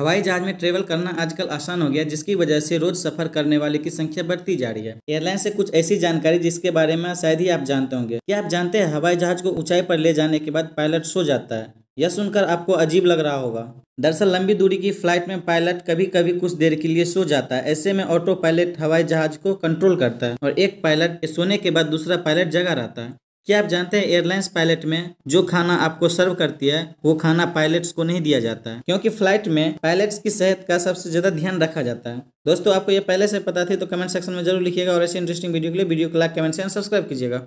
हवाई जहाज में ट्रेवल करना आजकल आसान हो गया जिसकी वजह से रोज सफर करने वाले की संख्या बढ़ती जा रही है एयरलाइन से कुछ ऐसी जानकारी जिसके बारे में शायद ही आप जानते होंगे क्या आप जानते हैं हवाई जहाज को ऊंचाई पर ले जाने के बाद पायलट सो जाता है यह सुनकर आपको अजीब लग रहा होगा दरअसल लंबी दूरी की फ्लाइट में पायलट कभी कभी कुछ देर के लिए सो जाता है ऐसे में ऑटो पायलट हवाई जहाज को कंट्रोल करता है और एक पायलट के सोने के बाद दूसरा पायलट जगा रहता है क्या आप जानते हैं एयरलाइंस पायलट में जो खाना आपको सर्व करती है वो खाना पायलट्स को नहीं दिया जाता है क्योंकि फ्लाइट में पायलट्स की सेहत का सबसे ज़्यादा ध्यान रखा जाता है दोस्तों आपको ये पहले से पता थी तो कमेंट सेक्शन में जरूर लिखिएगा और ऐसे इंटरेस्टिंग वीडियो के लिए वीडियो को लाइक कमेंट से सब्सक्राइब कीजिएगा